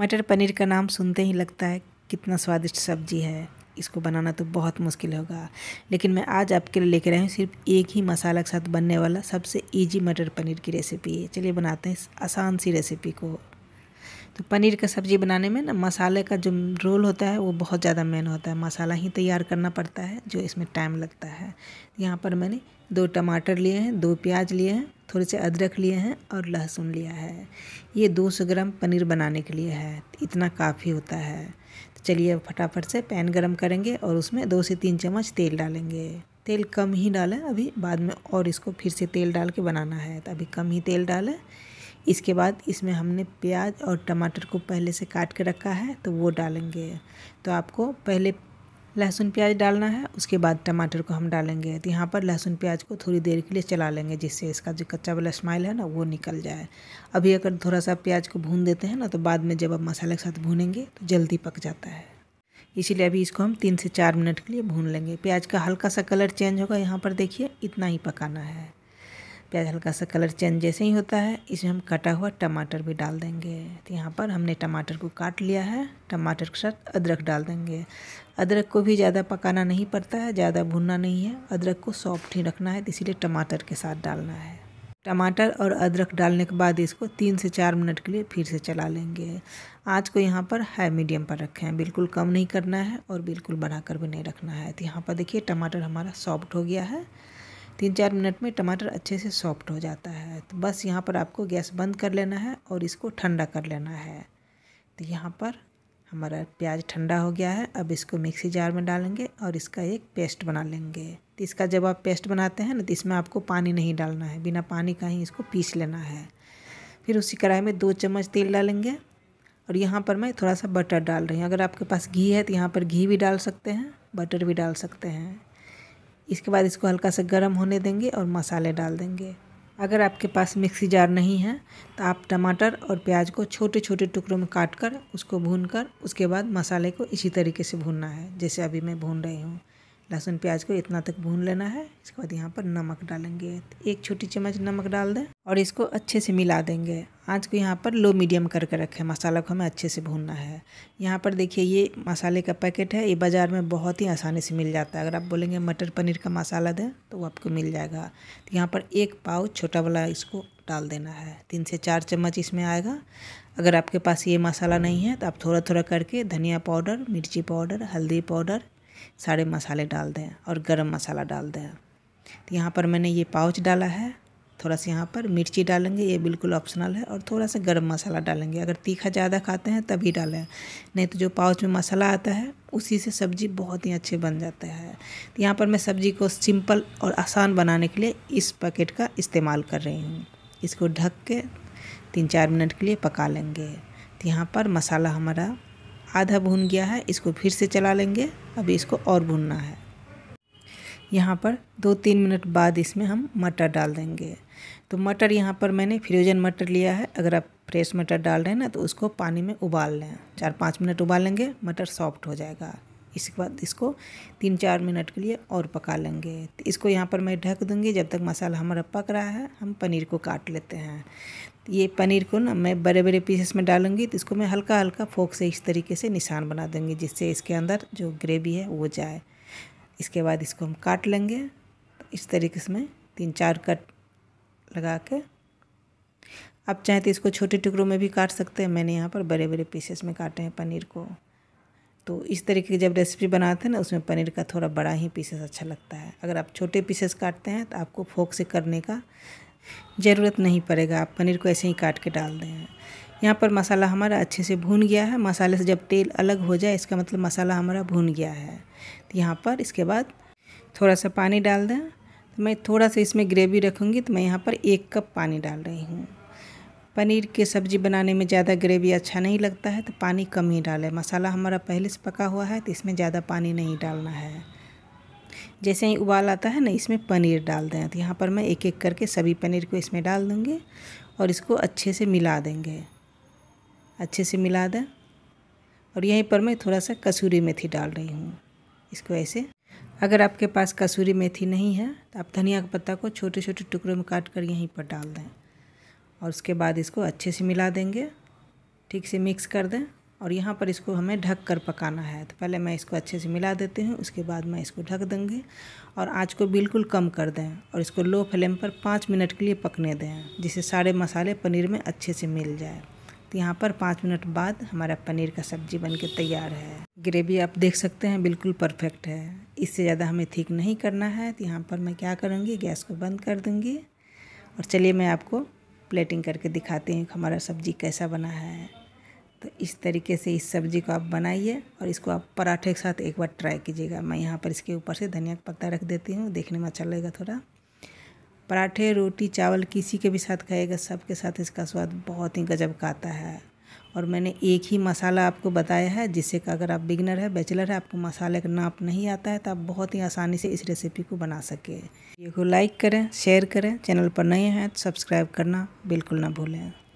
मटर पनीर का नाम सुनते ही लगता है कितना स्वादिष्ट सब्जी है इसको बनाना तो बहुत मुश्किल होगा लेकिन मैं आज आपके लिए लेकर आई हूँ सिर्फ एक ही मसाला के साथ बनने वाला सबसे इजी मटर पनीर की रेसिपी है चलिए बनाते हैं इस आसान सी रेसिपी को तो पनीर का सब्ज़ी बनाने में ना मसाले का जो रोल होता है वो बहुत ज़्यादा मेन होता है मसाला ही तैयार करना पड़ता है जो इसमें टाइम लगता है यहाँ पर मैंने दो टमाटर लिए हैं दो प्याज लिए हैं थोड़े से अदरक लिए हैं और लहसुन लिया है ये 200 ग्राम पनीर बनाने के लिए है इतना काफ़ी होता है तो चलिए फटाफट से पैन गरम करेंगे और उसमें दो से तीन चम्मच तेल डालेंगे तेल कम ही डालें अभी बाद में और इसको फिर से तेल डाल के बनाना है तो अभी कम ही तेल डालें इसके बाद इसमें हमने प्याज और टमाटर को पहले से काट के रखा है तो वो डालेंगे तो आपको पहले लहसुन प्याज डालना है उसके बाद टमाटर को हम डालेंगे तो यहाँ पर लहसुन प्याज को थोड़ी देर के लिए चला लेंगे जिससे इसका जो कच्चा वाला स्माइल है ना वो निकल जाए अभी अगर थोड़ा सा प्याज को भून देते हैं ना तो बाद में जब आप मसाले के साथ भूनेंगे तो जल्दी पक जाता है इसीलिए अभी इसको हम तीन से चार मिनट के लिए भून लेंगे प्याज का हल्का सा कलर चेंज होगा यहाँ पर देखिए इतना ही पकाना है प्याज हल्का सा कलर चेंज जैसे ही होता है इसमें हम कटा हुआ टमाटर भी डाल देंगे तो यहाँ पर हमने टमाटर को काट लिया है टमाटर के साथ अदरक डाल देंगे अदरक को भी ज़्यादा पकाना नहीं पड़ता है ज़्यादा भुनना नहीं है अदरक को सॉफ्ट ही रखना है इसीलिए टमाटर के साथ डालना है टमाटर और अदरक डालने के बाद इसको तीन से चार मिनट के लिए फिर से चला लेंगे आँच को यहाँ पर हाई मीडियम पर रखें हैं बिल्कुल कम नहीं करना है और बिल्कुल बढ़ाकर भी नहीं रखना है तो यहाँ पर देखिए टमाटर हमारा सॉफ्ट हो गया है तीन चार मिनट में टमाटर अच्छे से सॉफ्ट हो जाता है तो बस यहाँ पर आपको गैस बंद कर लेना है और इसको ठंडा कर लेना है तो यहाँ पर हमारा प्याज ठंडा हो गया है अब इसको मिक्सी जार में डालेंगे और इसका एक पेस्ट बना लेंगे तो इसका जब आप पेस्ट बनाते हैं ना तो इसमें आपको पानी नहीं डालना है बिना पानी का ही इसको पीस लेना है फिर उसी कढ़ाई में दो चम्मच तेल डालेंगे और यहाँ पर मैं थोड़ा सा बटर डाल रही हूँ अगर आपके पास घी है तो यहाँ पर घी भी डाल सकते हैं बटर भी डाल सकते हैं इसके बाद इसको हल्का सा गर्म होने देंगे और मसाले डाल देंगे अगर आपके पास मिक्सी जार नहीं है तो आप टमाटर और प्याज को छोटे छोटे टुकड़ों में काट कर उसको भून कर उसके बाद मसाले को इसी तरीके से भूनना है जैसे अभी मैं भून रही हूँ लहसुन प्याज को इतना तक भून लेना है इसके बाद यहाँ पर नमक डालेंगे एक छोटी चम्मच नमक डाल दें और इसको अच्छे से मिला देंगे आँच को यहाँ पर लो मीडियम करके रखें मसाला को हमें अच्छे से भूनना है यहाँ पर देखिए ये मसाले का पैकेट है ये बाज़ार में बहुत ही आसानी से मिल जाता है अगर आप बोलेंगे मटर पनीर का मसाला दें तो वो आपको मिल जाएगा तो यहाँ पर एक पाव छोटा वाला इसको डाल देना है तीन से चार चम्मच इसमें आएगा अगर आपके पास ये मसाला नहीं है तो आप थोड़ा थोड़ा करके धनिया पाउडर मिर्ची पाउडर हल्दी पाउडर सारे मसाले डाल दें और गरम मसाला डाल दें तो यहाँ पर मैंने ये पाउच डाला है थोड़ा सा यहाँ पर मिर्ची डालेंगे ये बिल्कुल ऑप्शनल है और थोड़ा सा गरम मसाला डालेंगे अगर तीखा ज़्यादा खाते हैं तभी डालें नहीं तो जो पाउच में मसाला आता है उसी से सब्ज़ी बहुत ही अच्छे बन जाता है तो यहाँ पर मैं सब्ज़ी को सिंपल और आसान बनाने के लिए इस पैकेट का इस्तेमाल कर रही हूँ इसको ढक के तीन चार मिनट के लिए पका लेंगे तो यहाँ पर मसाला हमारा आधा भून गया है इसको फिर से चला लेंगे अभी इसको और भूनना है यहाँ पर दो तीन मिनट बाद इसमें हम मटर डाल देंगे तो मटर यहाँ पर मैंने फ्रोजन मटर लिया है अगर आप फ्रेश मटर डाल रहे हैं ना तो उसको पानी में उबाल लें चार पाँच मिनट उबालेंगे मटर सॉफ्ट हो जाएगा इसके बाद इसको तीन चार मिनट के लिए और पका लेंगे तो इसको यहाँ पर मैं ढक दूँगी जब तक मसाला हमारा पक रहा है हम पनीर को काट लेते हैं ये पनीर को ना मैं बड़े बड़े पीसेस में डालूंगी तो इसको मैं हल्का हल्का फोक से इस तरीके से निशान बना दूँगी जिससे इसके अंदर जो ग्रेवी है वो जाए इसके बाद इसको हम काट लेंगे तो इस तरीके से मैं तीन चार कट लगा के आप चाहें तो इसको छोटे टुकड़ों में भी काट सकते हैं मैंने यहाँ पर बड़े बड़े पीसेस में काटे हैं पनीर को तो इस तरीके की जब रेसिपी बनाते हैं ना उसमें पनीर का थोड़ा बड़ा ही पीसेस अच्छा लगता है अगर आप छोटे पीसेस काटते हैं तो आपको फोक से करने का ज़रूरत नहीं पड़ेगा आप पनीर को ऐसे ही काट के डाल दें यहाँ पर मसाला हमारा अच्छे से भून गया है मसाले से जब तेल अलग हो जाए इसका मतलब मसाला हमारा भून गया है तो यहाँ पर इसके बाद थोड़ा सा पानी डाल दें तो मैं थोड़ा सा इसमें ग्रेवी रखूँगी तो मैं यहाँ पर एक कप पानी डाल रही हूँ पनीर की सब्ज़ी बनाने में ज़्यादा ग्रेवी अच्छा नहीं लगता है तो पानी कम ही डालें मसाला हमारा पहले से पका हुआ है तो इसमें ज़्यादा पानी नहीं डालना है जैसे ही उबाल आता है ना इसमें पनीर डाल दें तो यहाँ पर मैं एक एक करके सभी पनीर को इसमें डाल दूँगी और इसको अच्छे से मिला देंगे अच्छे से मिला दें और यहीं पर मैं थोड़ा सा कसूरी मेथी डाल रही हूँ इसको ऐसे अगर आपके पास कसूरी मेथी नहीं है तो आप धनिया का पत्ता को छोटे छोटे टुकड़ों में काट कर यहीं पर डाल दें और उसके बाद इसको अच्छे से मिला देंगे ठीक से मिक्स कर दें और यहाँ पर इसको हमें ढक कर पकाना है तो पहले मैं इसको अच्छे से मिला देती हूँ उसके बाद मैं इसको ढक देंगे और आँच को बिल्कुल कम कर दें और इसको लो फ्लेम पर पाँच मिनट के लिए पकने दें जिससे सारे मसाले पनीर में अच्छे से मिल जाए तो यहाँ पर पाँच मिनट बाद हमारा पनीर का सब्जी बन के तैयार है ग्रेवी आप देख सकते हैं बिल्कुल परफेक्ट है इससे ज़्यादा हमें ठीक नहीं करना है तो यहाँ पर मैं क्या करूँगी गैस को बंद कर दूँगी और चलिए मैं आपको प्लेटिंग करके दिखाते हैं कि हमारा सब्ज़ी कैसा बना है तो इस तरीके से इस सब्ज़ी को आप बनाइए और इसको आप पराठे के साथ एक बार ट्राई कीजिएगा मैं यहाँ पर इसके ऊपर से धनिया का पत्ता रख देती हूँ देखने में अच्छा लगेगा थोड़ा पराठे रोटी चावल किसी के भी साथ खाएगा सबके साथ इसका स्वाद बहुत ही गजब का आता है और मैंने एक ही मसाला आपको बताया है जिससे कि अगर आप बिगनर है बैचलर है आपको मसाले का नाप नहीं आता है तो आप बहुत ही आसानी से इस रेसिपी को बना सके ये को लाइक करें शेयर करें चैनल पर नए हैं तो सब्सक्राइब करना बिल्कुल ना भूलें